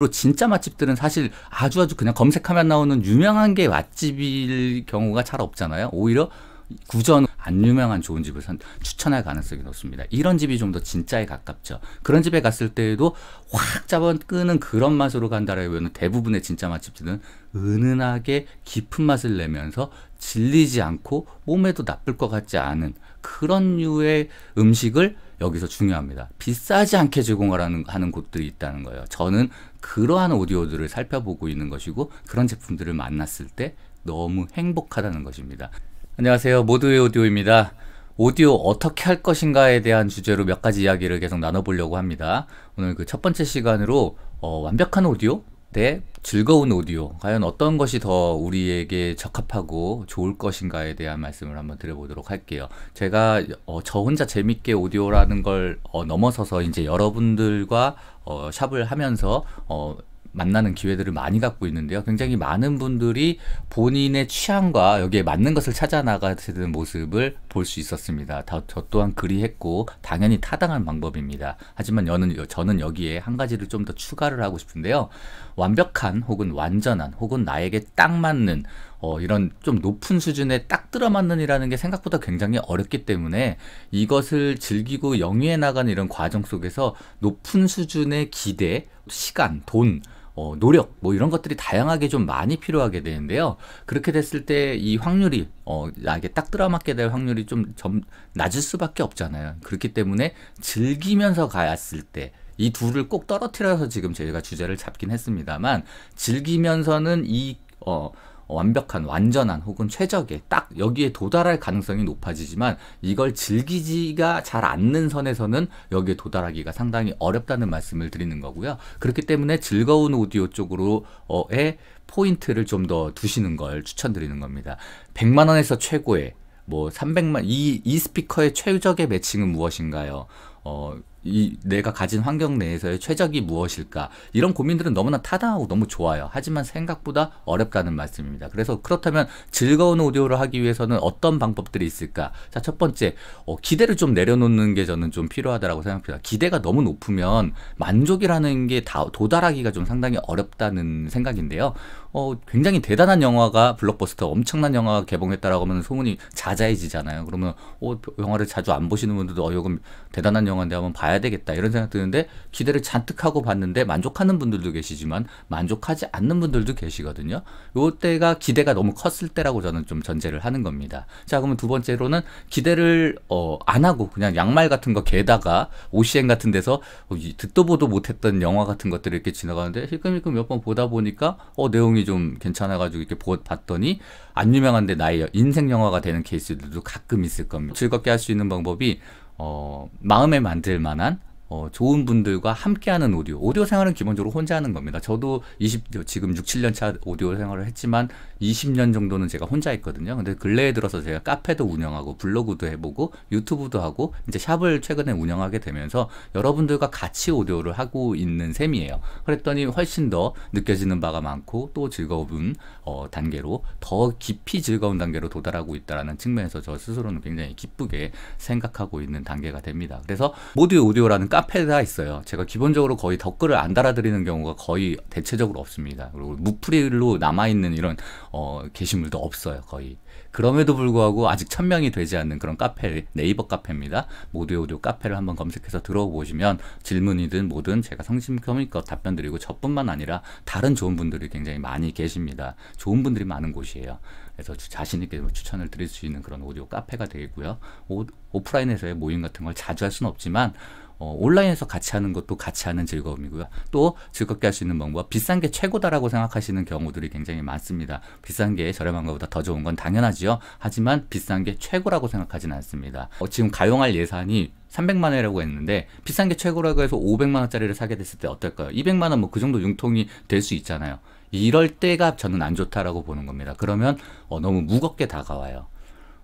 그리고 진짜 맛집들은 사실 아주 아주 그냥 검색하면 나오는 유명한 게 맛집일 경우가 잘 없잖아요. 오히려 구전 안 유명한 좋은 집을 선, 추천할 가능성이 높습니다. 이런 집이 좀 더 진짜에 가깝죠. 그런 집에 갔을 때에도 확 잡아 끄는 그런 맛으로 간다라기보다 대부분의 진짜 맛집들은 은은하게 깊은 맛을 내면서 질리지 않고 몸에도 나쁠 것 같지 않은 그런 류의 음식을 여기서 중요합니다. 비싸지 않게 제공하는 하는 곳들이 있다는 거예요. 저는 그러한 오디오들을 살펴보고 있는 것이고 그런 제품들을 만났을 때 너무 행복하다는 것입니다. 안녕하세요. 모두의 오디오입니다. 오디오 어떻게 할 것인가에 대한 주제로 몇 가지 이야기를 계속 나눠보려고 합니다. 오늘 그 첫 번째 시간으로 어, 완벽한 오디오? 대 네, 즐거운 오디오 과연 어떤 것이 더 우리에게 적합하고 좋을 것인가에 대한 말씀을 한번 드려보도록 할게요. 제가 어, 저 혼자 재밌게 오디오라는 걸 어, 넘어서서 이제 여러분들과 어, 샵을 하면서 어, 만나는 기회들을 많이 갖고 있는데요. 굉장히 많은 분들이 본인의 취향과 여기에 맞는 것을 찾아 나가시는 모습을 볼수 있었습니다. 다, 저 또한 그리했고 당연히 타당한 방법입니다. 하지만 저는, 저는 여기에 한 가지를 좀 더 추가를 하고 싶은데요. 완벽한 혹은 완전한 혹은 나에게 딱 맞는 어, 이런 좀 높은 수준에 딱 들어맞는이라는 게 생각보다 굉장히 어렵기 때문에 이것을 즐기고 영위해 나가는 이런 과정 속에서 높은 수준의 기대, 시간, 돈, 어, 노력 뭐 이런 것들이 다양하게 좀 많이 필요하게 되는데요. 그렇게 됐을 때 이 확률이 어, 나에게 딱 들어맞게 될 확률이 좀, 좀 낮을 수밖에 없잖아요. 그렇기 때문에 즐기면서 가 갔을 때 이 둘을 꼭 떨어뜨려서 지금 제가 주제를 잡긴 했습니다만 즐기면서는 이 어, 완벽한 완전한 혹은 최적의 딱 여기에 도달할 가능성이 높아지지만 이걸 즐기지가 잘 않는 선에서는 여기에 도달하기가 상당히 어렵다는 말씀을 드리는 거고요. 그렇기 때문에 즐거운 오디오 쪽으로의 포인트를 좀 더 두시는 걸 추천드리는 겁니다. 100만 원에서 최고의 뭐 300만 이 이 스피커의 최적의 매칭은 무엇인가요? 어이 내가 가진 환경 내에서의 최적이 무엇일까 이런 고민들은 너무나 타당하고 너무 좋아요 하지만 생각보다 어렵다는 말씀입니다 그래서 그렇다면 즐거운 오디오를 하기 위해서는 어떤 방법들이 있을까 자첫 번째 어, 기대를 좀 내려놓는 게 저는 좀필요하다고 생각합니다 기대가 너무 높으면 만족이라는 게 다 도달하기가 좀 상당히 어렵다는 생각인데요 어, 굉장히 대단한 영화가 블록버스터 엄청난 영화가 개봉했다라고 하면 소문이 자자해지잖아요 그러면 어, 영화를 자주 안 보시는 분들도 어 이건 대단한 영화인데 한번 봐야 봐야 되겠다 이런 생각 드는데 기대를 잔뜩 하고 봤는데 만족하는 분들도 계시지만 만족하지 않는 분들도 계시거든요. 요때가 기대가 너무 컸을 때라고 저는 좀 전제를 하는 겁니다. 자 그러면 두 번째로는 기대를 어, 안 하고 그냥 양말 같은 거 개다가 OCN 같은 데서 어, 듣도 보도 못했던 영화 같은 것들을 이렇게 지나가는데 힐끔힐끔 몇 번 보다 보니까 어 내용이 좀 괜찮아가지고 이렇게 보, 봤더니 안 유명한데 나의 인생 영화가 되는 케이스들도 가끔 있을 겁니다. 즐겁게 할 수 있는 방법이 어, 마음에 만들 만한 어, 좋은 분들과 함께하는 오디오. 오디오 생활은 기본적으로 혼자 하는 겁니다. 저도 20 지금 6, 7년 차 오디오 생활을 했지만 20년 정도는 제가 혼자 했거든요. 근데 근래에 들어서 제가 카페도 운영하고 블로그도 해보고 유튜브도 하고 이제 샵을 최근에 운영하게 되면서 여러분들과 같이 오디오를 하고 있는 셈이에요. 그랬더니 훨씬 더 느껴지는 바가 많고 또 즐거운 어, 단계로 더 깊이 즐거운 단계로 도달하고 있다라는 측면에서 저 스스로는 굉장히 기쁘게 생각하고 있는 단계가 됩니다. 그래서 모두 오디오라는 카 카페가 있어요. 제가 기본적으로 거의 덧글을안 달아드리는 경우가 거의 대체적으로 없습니다. 그리고 무프릴로 남아있는 이런 어, 게시물도 없어요. 거의. 그럼에도 불구하고 아직 천명이 되지 않는 그런 카페 네이버 카페입니다. 모두 의 오디오 카페를 한번 검색해서 들어보시면 질문이든 뭐든 제가 성심성의껏 답변 드리고 저뿐만 아니라 다른 좋은 분들이 굉장히 많이 계십니다. 좋은 분들이 많은 곳이에요. 그래서 자신 있게 뭐 추천을 드릴 수 있는 그런 오디오 카페가 되겠고요. 오, 오프라인에서의 모임 같은 걸 자주 할 수는 없지만 어, 온라인에서 같이 하는 것도 같이 하는 즐거움이고요. 또 즐겁게 할 수 있는 방법, 비싼 게 최고다라고 생각하시는 경우들이 굉장히 많습니다. 비싼 게 저렴한 것보다 더 좋은 건 당연하지요. 하지만 비싼 게 최고라고 생각하진 않습니다. 어, 지금 가용할 예산이 300만 원이라고 했는데 비싼 게 최고라고 해서 500만 원짜리를 사게 됐을 때 어떨까요? 200만 원 뭐 그 정도 융통이 될 수 있잖아요. 이럴 때가 저는 안 좋다라고 보는 겁니다. 그러면 어, 너무 무겁게 다가와요.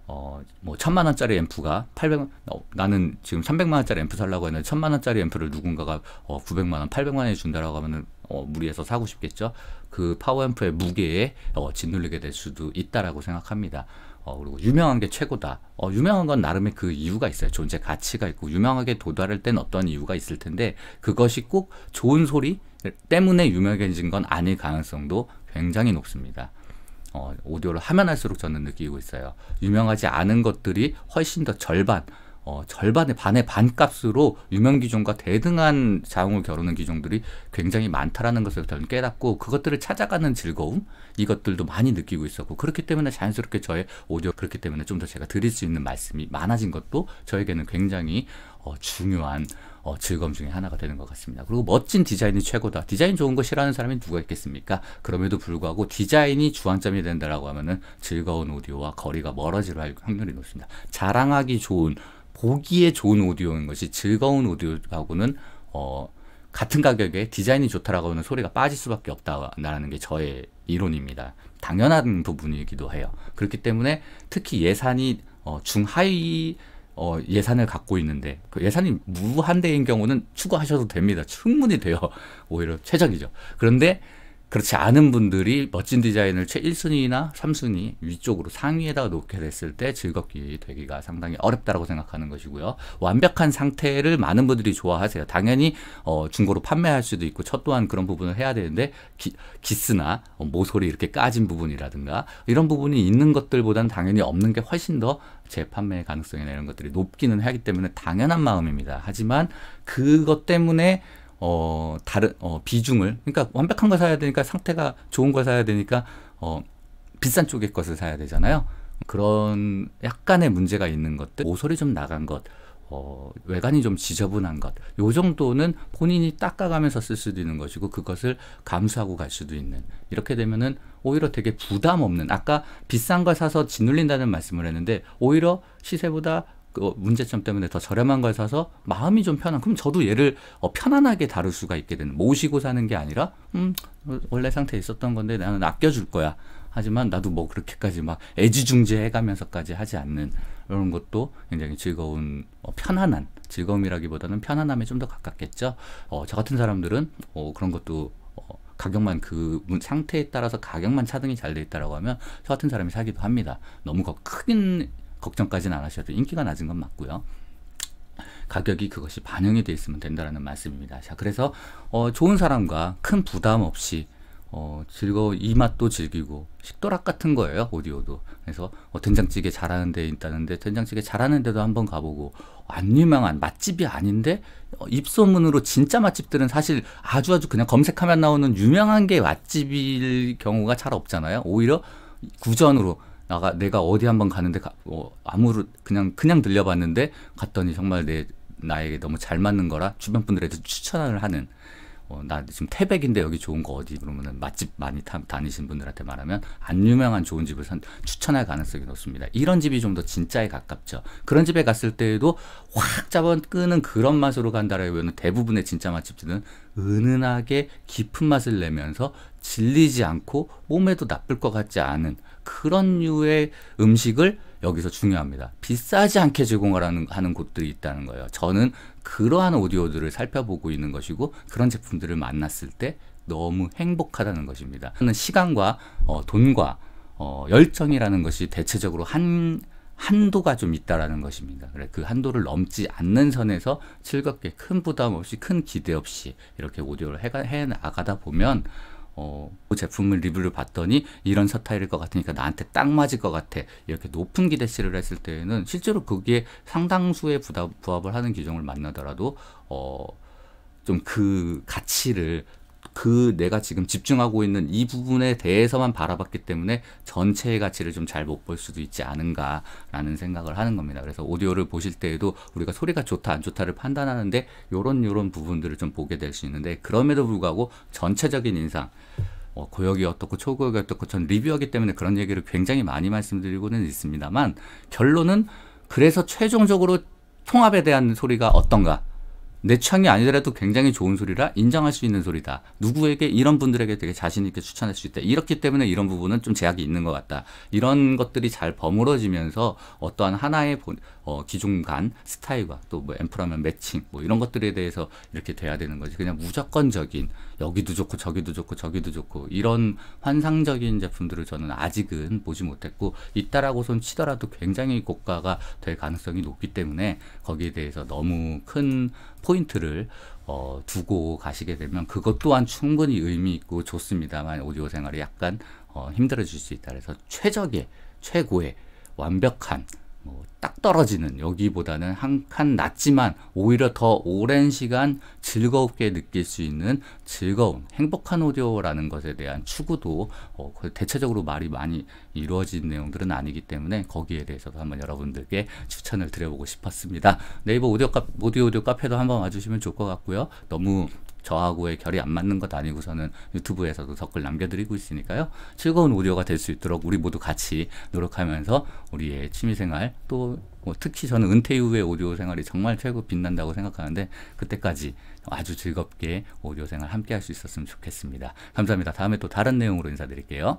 어, 뭐 천만 원짜리 앰프가 800 어, 나는 지금 300만 원짜리 앰프 살라고 했는데 천만 원짜리 앰프를 누군가가 어, 900만 원, 800만 원에 준다라고 하면 어, 무리해서 사고 싶겠죠. 그 파워 앰프의 무게에 어, 짓눌리게 될 수도 있다라고 생각합니다. 어, 그리고 유명한 게 최고다. 어, 유명한 건 나름의 그 이유가 있어요. 존재 가치가 있고 유명하게 도달할 땐 어떤 이유가 있을 텐데 그것이 꼭 좋은 소리 때문에 유명해진 건 아닐 가능성도 굉장히 높습니다. 어, 오디오를 하면 할수록 저는 느끼고 있어요. 유명하지 않은 것들이 훨씬 더 절반 어, 절반의 반의 반값으로 유명 기종과 대등한 자웅을 겨루는 기종들이 굉장히 많다라는 것을 저는 깨닫고 그것들을 찾아가는 즐거움 이것들도 많이 느끼고 있었고 그렇기 때문에 자연스럽게 저의 오디오 그렇기 때문에 좀 더 제가 드릴 수 있는 말씀이 많아진 것도 저에게는 굉장히 어, 중요한 어, 즐거움 중에 하나가 되는 것 같습니다. 그리고 멋진 디자인이 최고다. 디자인 좋은 거 싫어하는 사람이 누가 있겠습니까? 그럼에도 불구하고 디자인이 주안점이 된다라고 하면은 즐거운 오디오와 거리가 멀어질 확률이 높습니다. 자랑하기 좋은 보기에 좋은 오디오인 것이 즐거운 오디오하고는 어, 같은 가격에 디자인이 좋다라고 하는 소리가 빠질 수밖에 없다라는 게 저의 이론입니다. 당연한 부분이기도 해요. 그렇기 때문에 특히 예산이 어, 중하위 어, 예산을 갖고 있는데 그 예산이 무한대인 경우는 추구하셔도 됩니다. 충분히 돼요. 오히려 최적이죠. 그런데 그렇지 않은 분들이 멋진 디자인을 최 1순위나 3순위 위쪽으로 상위에다가 놓게 됐을 때 즐겁게 되기가 상당히 어렵다고 생각하는 것이고요. 완벽한 상태를 많은 분들이 좋아하세요. 당연히 어, 중고로 판매할 수도 있고 첫 또한 그런 부분을 해야 되는데 기, 스나 모서리 이렇게 까진 부분이라든가 이런 부분이 있는 것들보다는 당연히 없는 게 훨씬 더 재판매 가능성이나 이런 것들이 높기는 하기 때문에 당연한 마음입니다. 하지만 그것 때문에 어 다른 어 비중을 그러니까 완벽한 걸 사야 되니까 상태가 좋은 걸 사야 되니까 어 비싼 쪽의 것을 사야 되잖아요. 그런 약간의 문제가 있는 것들, 모서리 좀 나간 것, 어, 외관이 좀 지저분한 것, 요 정도는 본인이 닦아가면서 쓸 수도 있는 것이고, 그것을 감수하고 갈 수도 있는. 이렇게 되면은 오히려 되게 부담 없는, 아까 비싼 걸 사서 짓눌린다는 말씀을 했는데, 오히려 시세보다 그 문제점 때문에 더 저렴한 걸 사서 마음이 좀 편한 그럼 저도 얘를 어, 편안하게 다룰 수가 있게 되는 모시고 사는 게 아니라 음 원래 상태에 있었던 건데 나는 아껴줄 거야 하지만 나도 뭐 그렇게까지 막 애지중지해 가면서까지 하지 않는 이런 것도 굉장히 즐거운 어, 편안한 즐거움이라기보다는 편안함에 좀 더 가깝겠죠 어, 저 같은 사람들은 어, 그런 것도 어, 가격만 그 상태에 따라서 가격만 차등이 잘 돼 있다라고 하면 저 같은 사람이 사기도 합니다. 너무 큰 걱정까지는 안 하셔도 인기가 낮은 건 맞고요. 가격이 그것이 반영이 돼 있으면 된다라는 말씀입니다. 자, 그래서 어, 좋은 사람과 큰 부담 없이 어, 즐거워 이 맛도 즐기고 식도락 같은 거예요 오디오도 그래서 어, 된장찌개 잘하는 데 있다는데 된장찌개 잘하는 데도 한번 가보고 안 유명한 맛집이 아닌데 어, 입소문으로 진짜 맛집들은 사실 아주 아주 그냥 검색하면 나오는 유명한 게 맛집일 경우가 잘 없잖아요 오히려 구전으로 나가 내가 어디 한번 가는데 가, 어, 아무로 그냥 그냥 들려봤는데 갔더니 정말 내 나에게 너무 잘 맞는 거라 주변 분들에게 도 추천을 하는 어, 나 지금 태백인데 여기 좋은 거 어디 그러면 맛집 많이 타, 다니신 분들한테 말하면 안 유명한 좋은 집을 선, 추천할 가능성이 높습니다. 이런 집이 좀 더 진짜에 가깝죠. 그런 집에 갔을 때에도 확 잡아 끄는 그런 맛으로 간다라기보다 대부분의 진짜 맛집들은 은은하게 깊은 맛을 내면서 질리지 않고 몸에도 나쁠 것 같지 않은 그런 류의 음식을 여기서 중요합니다. 비싸지 않게 제공하는 하는 곳들이 있다는 거예요. 저는 그러한 오디오들을 살펴보고 있는 것이고 그런 제품들을 만났을 때 너무 행복하다는 것입니다. 시간과 어, 돈과 어, 열정이라는 것이 대체적으로 한 한도가 좀 있다라는 것입니다. 그래 그 한도를 넘지 않는 선에서 즐겁게 큰 부담 없이 큰 기대 없이 이렇게 오디오를 해, 해 나가다 보면 어, 그 제품을 리뷰를 봤더니 이런 스타일일 것 같으니까 나한테 딱 맞을 것 같아 이렇게 높은 기대치를 했을 때에는 실제로 그게 상당수의 부합을 하는 규정을 만나더라도 어, 좀 그 가치를 그 내가 지금 집중하고 있는 이 부분에 대해서만 바라봤기 때문에 전체의 가치를 좀 잘 못 볼 수도 있지 않은가라는 생각을 하는 겁니다. 그래서 오디오를 보실 때에도 우리가 소리가 좋다 안 좋다를 판단하는데 요런 요런 부분들을 좀 보게 될 수 있는데 그럼에도 불구하고 전체적인 인상 어, 고역이 어떻고 초고역이 어떻고 전 리뷰하기 때문에 그런 얘기를 굉장히 많이 말씀드리고는 있습니다만 결론은 그래서 최종적으로 통합에 대한 소리가 어떤가 내 취향이 아니더라도 굉장히 좋은 소리라 인정할 수 있는 소리다. 누구에게 이런 분들에게 되게 자신 있게 추천할 수 있다. 이렇기 때문에 이런 부분은 좀 제약이 있는 것 같다. 이런 것들이 잘 버무러지면서 어떠한 하나의 본, 어, 기중간 스타일과 또뭐 앰프라면 매칭 뭐 이런 것들에 대해서 이렇게 돼야 되는 거지 그냥 무조건적인 여기도 좋고 저기도 좋고 저기도 좋고 이런 환상적인 제품들을 저는 아직은 보지 못했고 있다라고손 치더라도 굉장히 고가가 될 가능성이 높기 때문에 거기에 대해서 너무 큰 포인트를 어, 두고 가시게 되면 그것 또한 충분히 의미 있고 좋습니다만 오디오 생활이 약간 어, 힘들어질 수 있다 그래서 최적의 최고의 완벽한 뭐딱 떨어지는 여기보다는 한 칸 낮지만 오히려 더 오랜 시간 즐겁게 느낄 수 있는 즐거운 행복한 오디오라는 것에 대한 추구도 어, 대체적으로 말이 많이 이루어진 내용들은 아니기 때문에 거기에 대해서도 한번 여러분들께 추천을 드려보고 싶었습니다. 네이버 오디오, 오디오, 오디오 카페도 한번 와주시면 좋을 것 같고요. 너무 저하고의 결이 안 맞는 것 아니고서는 유튜브에서도 댓글 남겨드리고 있으니까요. 즐거운 오디오가 될 수 있도록 우리 모두 같이 노력하면서 우리의 취미생활 또뭐 특히 저는 은퇴 이후의 오디오 생활이 정말 최고 빛난다고 생각하는데 그때까지 아주 즐겁게 오디오 생활 함께 할 수 있었으면 좋겠습니다. 감사합니다. 다음에 또 다른 내용으로 인사드릴게요.